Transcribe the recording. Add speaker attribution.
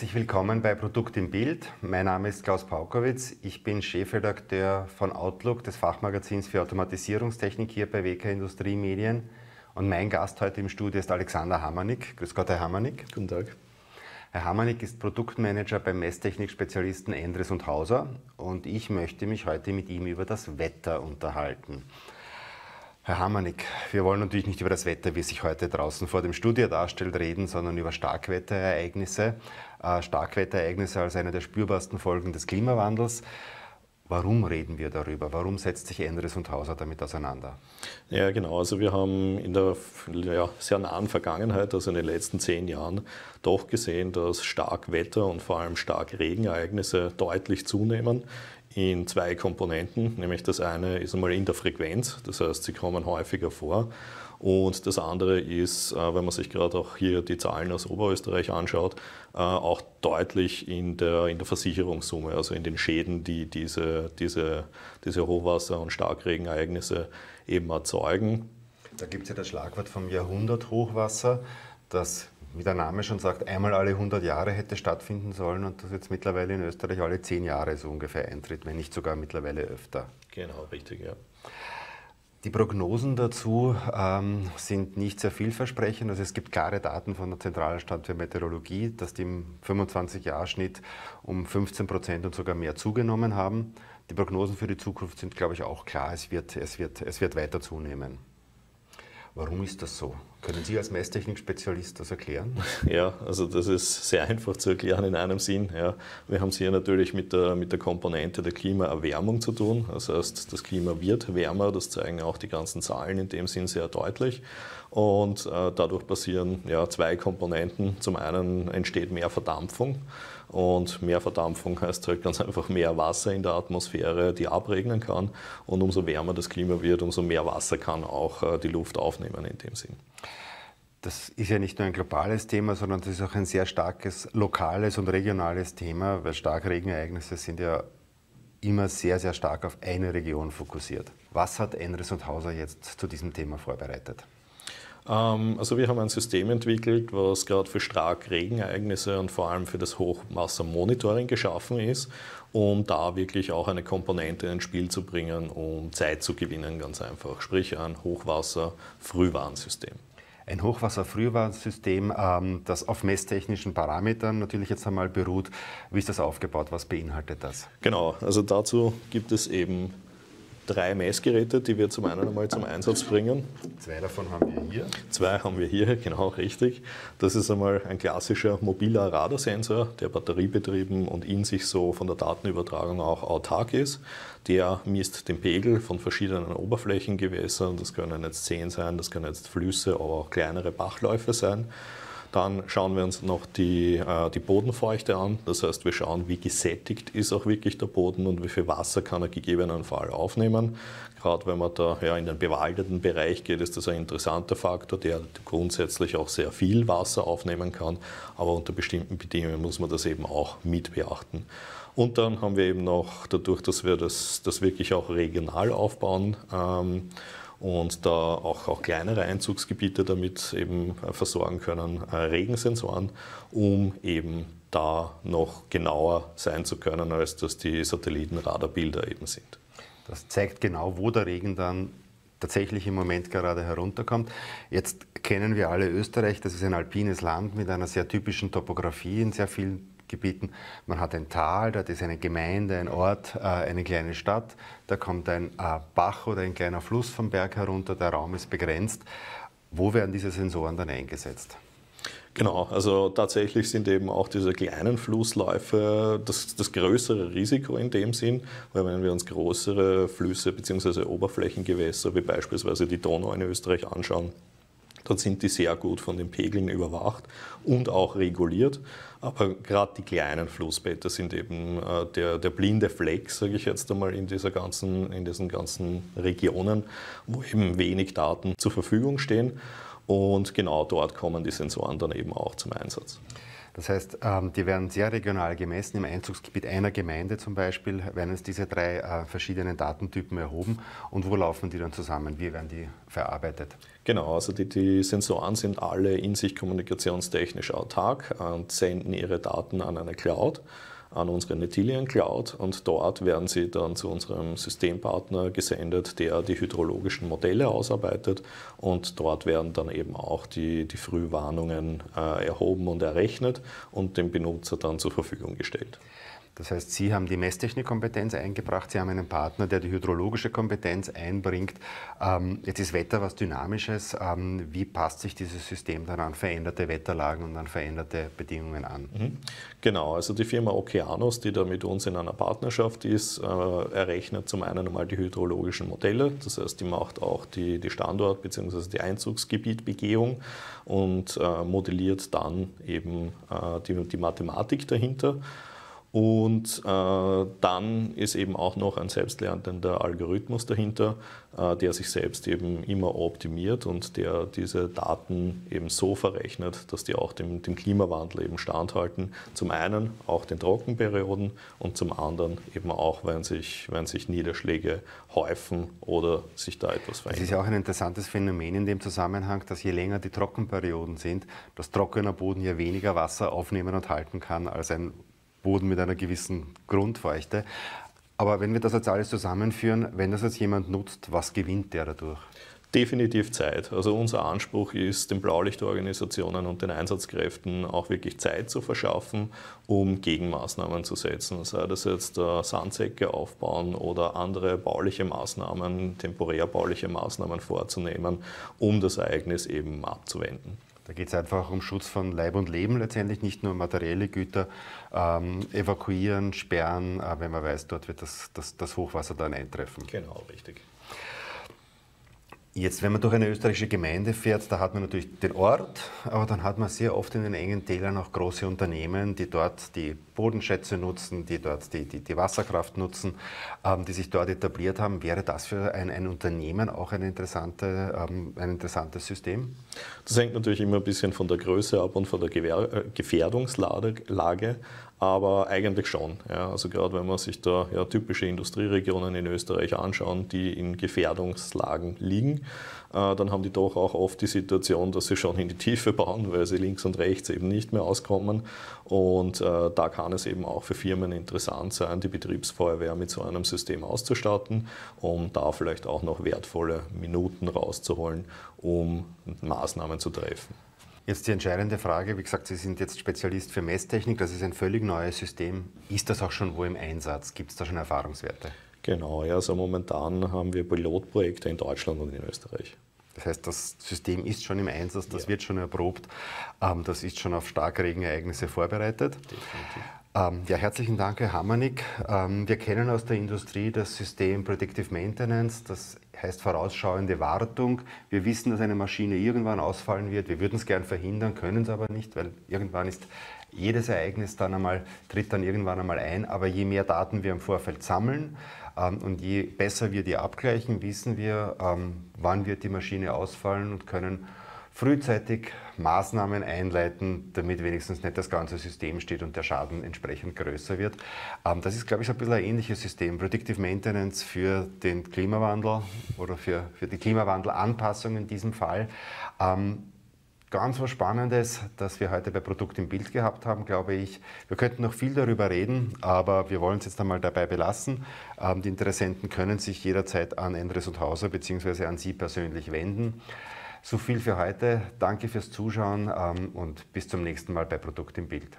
Speaker 1: Herzlich willkommen bei Produkt im Bild. Mein Name ist Klaus Paukowitz. Ich bin Chefredakteur von Outlook, des Fachmagazins für Automatisierungstechnik hier bei WK Industriemedien. Und mein Gast heute im Studio ist Alexander Hamanik. Grüß Gott, Herr Hamanik. Guten Tag. Herr Hamanik ist Produktmanager beim Messtechnik-Spezialisten Endres und Hauser und ich möchte mich heute mit ihm über das Wetter unterhalten. Herr Hamanik, wir wollen natürlich nicht über das Wetter, wie es sich heute draußen vor dem Studio darstellt, reden, sondern über Starkwetterereignisse. Äh, Starkwetterereignisse als eine der spürbarsten Folgen des Klimawandels. Warum reden wir darüber? Warum setzt sich Endres und Hauser damit auseinander? Ja,
Speaker 2: genau. Also wir haben in der ja, sehr nahen Vergangenheit, also in den letzten zehn Jahren, doch gesehen, dass Starkwetter und vor allem Starkregenereignisse deutlich zunehmen in zwei Komponenten, nämlich das eine ist einmal in der Frequenz, das heißt, sie kommen häufiger vor. Und das andere ist, äh, wenn man sich gerade auch hier die Zahlen aus Oberösterreich anschaut, äh, auch deutlich in der, in der Versicherungssumme, also in den Schäden, die diese, diese, diese Hochwasser- und Starkregenereignisse eben erzeugen.
Speaker 1: Da gibt es ja das Schlagwort vom Jahrhundert Hochwasser, das wie der Name schon sagt, einmal alle 100 Jahre hätte stattfinden sollen und das jetzt mittlerweile in Österreich alle 10 Jahre so ungefähr eintritt, wenn nicht sogar mittlerweile öfter.
Speaker 2: Genau, richtig, ja.
Speaker 1: Die Prognosen dazu ähm, sind nicht sehr vielversprechend. Also es gibt klare Daten von der Zentralen Stadt für Meteorologie, dass die im 25-Jahr-Schnitt um 15 Prozent und sogar mehr zugenommen haben. Die Prognosen für die Zukunft sind, glaube ich, auch klar. Es wird, es wird, es wird weiter zunehmen. Warum ist das so? Können Sie als Messtechnik-Spezialist das erklären? Ja,
Speaker 2: also das ist sehr einfach zu erklären in einem Sinn. Ja. Wir haben es hier natürlich mit der, mit der Komponente der Klimaerwärmung zu tun. Das heißt, das Klima wird wärmer, das zeigen auch die ganzen Zahlen in dem Sinn sehr deutlich. Und äh, dadurch passieren ja, zwei Komponenten. Zum einen entsteht mehr Verdampfung. Und mehr Verdampfung heißt halt ganz einfach mehr Wasser in der Atmosphäre, die abregnen kann. Und umso wärmer das Klima wird, umso mehr Wasser kann auch
Speaker 1: äh, die Luft aufnehmen in dem Sinn das ist ja nicht nur ein globales Thema, sondern das ist auch ein sehr starkes lokales und regionales Thema, weil starke Regenereignisse sind ja immer sehr, sehr stark auf eine Region fokussiert. Was hat Enres und Hauser jetzt zu diesem Thema vorbereitet?
Speaker 2: Ähm, also wir haben ein System entwickelt, was gerade für Starkregenereignisse und vor allem für das Hochwassermonitoring geschaffen ist, um da wirklich auch eine Komponente ins Spiel zu bringen, um Zeit zu gewinnen, ganz einfach. Sprich ein
Speaker 1: Hochwasser-Frühwarnsystem ein Hochwasserfrühwarnsystem, ähm, das auf messtechnischen Parametern natürlich jetzt einmal beruht. Wie ist das aufgebaut? Was beinhaltet das? Genau, also
Speaker 2: dazu gibt es eben drei Messgeräte, die wir zum einen einmal zum Einsatz bringen. Zwei davon haben wir hier. Zwei haben wir hier, genau richtig. Das ist einmal ein klassischer mobiler Radarsensor, der batteriebetrieben und in sich so von der Datenübertragung auch autark ist. Der misst den Pegel von verschiedenen Oberflächengewässern. Das können jetzt Seen sein, das können jetzt Flüsse, aber auch kleinere Bachläufe sein. Dann schauen wir uns noch die, äh, die Bodenfeuchte an. Das heißt, wir schauen, wie gesättigt ist auch wirklich der Boden und wie viel Wasser kann er gegebenenfalls aufnehmen. Gerade wenn man da ja, in den bewaldeten Bereich geht, ist das ein interessanter Faktor, der grundsätzlich auch sehr viel Wasser aufnehmen kann. Aber unter bestimmten Bedingungen muss man das eben auch mit beachten. Und dann haben wir eben noch, dadurch, dass wir das, das wirklich auch regional aufbauen, ähm, und da auch, auch kleinere Einzugsgebiete damit eben äh, versorgen können, äh, Regensensoren, um eben da noch genauer sein zu können, als das die
Speaker 1: Satellitenradarbilder eben sind. Das zeigt genau, wo der Regen dann tatsächlich im Moment gerade herunterkommt. Jetzt kennen wir alle Österreich, das ist ein alpines Land mit einer sehr typischen Topografie in sehr vielen Gebieten. Man hat ein Tal, dort ist eine Gemeinde, ein Ort, äh, eine kleine Stadt, da kommt ein äh, Bach oder ein kleiner Fluss vom Berg herunter, der Raum ist begrenzt. Wo werden diese Sensoren dann eingesetzt?
Speaker 2: Genau, also tatsächlich sind eben auch diese kleinen Flussläufe das, das größere Risiko in dem Sinn, weil wenn wir uns größere Flüsse bzw. Oberflächengewässer wie beispielsweise die Donau in Österreich anschauen, Dort sind die sehr gut von den Pegeln überwacht und auch reguliert. Aber gerade die kleinen Flussbette sind eben äh, der, der blinde Fleck, sage ich jetzt einmal, in, dieser ganzen, in diesen ganzen Regionen, wo eben wenig Daten
Speaker 1: zur Verfügung stehen. Und genau dort kommen die Sensoren dann eben auch zum Einsatz. Das heißt, ähm, die werden sehr regional gemessen. Im Einzugsgebiet einer Gemeinde zum Beispiel werden es diese drei äh, verschiedenen Datentypen erhoben. Und wo laufen die dann zusammen? Wie werden die
Speaker 2: verarbeitet? Genau, also die, die Sensoren sind alle in sich kommunikationstechnisch autark und senden ihre Daten an eine Cloud an unsere Netilien Cloud und dort werden sie dann zu unserem Systempartner gesendet, der die hydrologischen Modelle ausarbeitet und dort werden dann eben auch die, die Frühwarnungen äh, erhoben und errechnet
Speaker 1: und dem Benutzer dann zur Verfügung gestellt. Das heißt, Sie haben die Messtechnikkompetenz eingebracht, Sie haben einen Partner, der die hydrologische Kompetenz einbringt. Ähm, jetzt ist Wetter was Dynamisches. Ähm, wie passt sich dieses System dann an veränderte Wetterlagen und an veränderte
Speaker 2: Bedingungen an? Mhm. Genau, also die Firma Okeanos, die da mit uns in einer Partnerschaft ist, äh, errechnet zum einen einmal die hydrologischen Modelle. Das heißt, die macht auch die, die Standort- bzw. die Einzugsgebietbegehung und äh, modelliert dann eben äh, die, die Mathematik dahinter. Und äh, dann ist eben auch noch ein selbstlernender Algorithmus dahinter, äh, der sich selbst eben immer optimiert und der diese Daten eben so verrechnet, dass die auch dem, dem Klimawandel eben standhalten. Zum einen auch den Trockenperioden und zum anderen eben auch, wenn sich, wenn sich Niederschläge häufen oder sich da etwas verändert. Es ist ja auch ein
Speaker 1: interessantes Phänomen in dem Zusammenhang, dass je länger die Trockenperioden sind, dass trockener Boden ja weniger Wasser aufnehmen und halten kann als ein Boden mit einer gewissen Grundfeuchte. Aber wenn wir das jetzt alles zusammenführen, wenn das jetzt jemand nutzt, was gewinnt der dadurch? Definitiv
Speaker 2: Zeit. Also unser Anspruch ist, den Blaulichtorganisationen und den Einsatzkräften auch wirklich Zeit zu verschaffen, um Gegenmaßnahmen zu setzen. Also sei das jetzt äh, Sandsäcke aufbauen oder andere bauliche Maßnahmen, temporär bauliche Maßnahmen vorzunehmen,
Speaker 1: um das Ereignis eben abzuwenden. Da geht es einfach um Schutz von Leib und Leben letztendlich, nicht nur materielle Güter, ähm, evakuieren, sperren, äh, wenn man weiß, dort wird das, das, das Hochwasser dann eintreffen. Genau, richtig. Jetzt, wenn man durch eine österreichische Gemeinde fährt, da hat man natürlich den Ort, aber dann hat man sehr oft in den engen Tälern auch große Unternehmen, die dort die Bodenschätze nutzen, die dort die, die, die Wasserkraft nutzen, ähm, die sich dort etabliert haben. Wäre das für ein, ein Unternehmen auch eine interessante, ähm, ein interessantes System?
Speaker 2: Das hängt natürlich immer ein bisschen von der Größe ab und von der Gewehr äh, Gefährdungslage aber eigentlich schon. Ja. Also gerade wenn man sich da ja, typische Industrieregionen in Österreich anschauen, die in Gefährdungslagen liegen, äh, dann haben die doch auch oft die Situation, dass sie schon in die Tiefe bauen, weil sie links und rechts eben nicht mehr auskommen. Und äh, da kann es eben auch für Firmen interessant sein, die Betriebsfeuerwehr mit so einem System auszustatten, um da vielleicht auch noch wertvolle Minuten rauszuholen,
Speaker 1: um Maßnahmen zu treffen. Jetzt die entscheidende Frage, wie gesagt, Sie sind jetzt Spezialist für Messtechnik, das ist ein völlig neues System. Ist das auch schon wo im Einsatz? Gibt es da schon Erfahrungswerte? Genau, ja, also momentan haben wir Pilotprojekte in Deutschland und in Österreich. Das heißt, das System ist schon im Einsatz, das ja. wird schon erprobt, ähm, das ist schon auf Starkregenereignisse vorbereitet. Definitiv. Ähm, ja, herzlichen Dank, Herr Hammernick. Ähm, wir kennen aus der Industrie das System Predictive Maintenance, das heißt vorausschauende Wartung. Wir wissen, dass eine Maschine irgendwann ausfallen wird. Wir würden es gern verhindern, können es aber nicht, weil irgendwann ist jedes Ereignis dann einmal, tritt dann irgendwann einmal ein. Aber je mehr Daten wir im Vorfeld sammeln ähm, und je besser wir die abgleichen, wissen wir, ähm, wann wird die Maschine ausfallen und können frühzeitig Maßnahmen einleiten, damit wenigstens nicht das ganze System steht und der Schaden entsprechend größer wird. Ähm, das ist, glaube ich, so ein bisschen ein ähnliches System. Predictive Maintenance für den Klimawandel oder für, für die Klimawandelanpassung in diesem Fall. Ähm, ganz was Spannendes, das wir heute bei Produkt im Bild gehabt haben, glaube ich. Wir könnten noch viel darüber reden, aber wir wollen es jetzt einmal dabei belassen. Ähm, die Interessenten können sich jederzeit an Endres und Hauser bzw. an Sie persönlich wenden. So viel für heute. Danke fürs Zuschauen ähm, und bis zum nächsten Mal bei Produkt im Bild.